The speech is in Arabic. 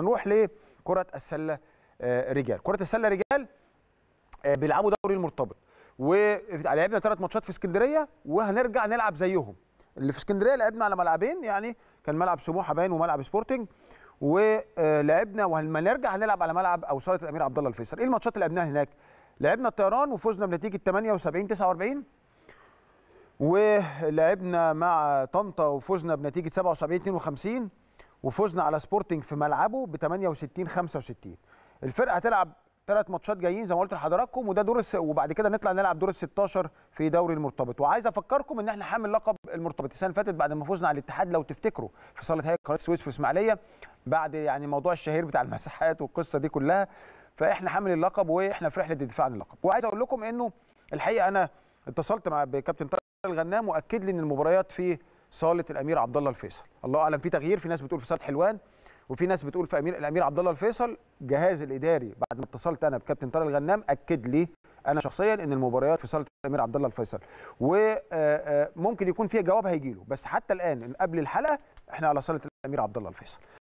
هنروح لكره السله آه، رجال كره السله رجال آه، بيلعبوا دوري المرتبط ولعبنا ثلاث ماتشات في اسكندريه وهنرجع نلعب زيهم اللي في اسكندريه لعبنا على ملعبين يعني كان ملعب سموحه باين وملعب سبورتنج ولعبنا ولما نرجع هنلعب على ملعب أو صالة الامير عبد الله الفيصل ايه الماتشات اللي لعبناها هناك لعبنا الطيران وفزنا بنتيجه 78 49 ولعبنا مع طنطا وفزنا بنتيجه 77 52 وفزنا على سبورتنج في ملعبه ب 68 65 الفرقه هتلعب ثلاث ماتشات جايين زي ما قلت لحضراتكم وده دور الس... وبعد كده نطلع نلعب دور ال 16 في دوري المرتبط وعايز افكركم ان احنا حامل لقب المرتبط السنه اللي فاتت بعد ما فزنا على الاتحاد لو تفتكروا في صاله هيئه قناه السويس في الاسماعيليه بعد يعني موضوع الشهير بتاع المساحات والقصه دي كلها فاحنا حامل اللقب واحنا في رحله الدفاع عن اللقب وعايز اقول لكم انه الحقيقه انا اتصلت مع بكابتن طارق الغنام واكد لي ان المباريات في صاله الامير عبد الله الفيصل الله اعلم في تغيير في ناس بتقول في صاله حلوان وفي ناس بتقول في امير الامير عبد الله الفيصل جهاز الاداري بعد ما اتصلت انا بكابتن طارق الغنام اكد لي انا شخصيا ان المباريات في صاله الامير عبد الله الفيصل وممكن آه، آه، يكون فيها جواب هيجي له بس حتى الان قبل الحلقه احنا على صاله الامير عبد الله الفيصل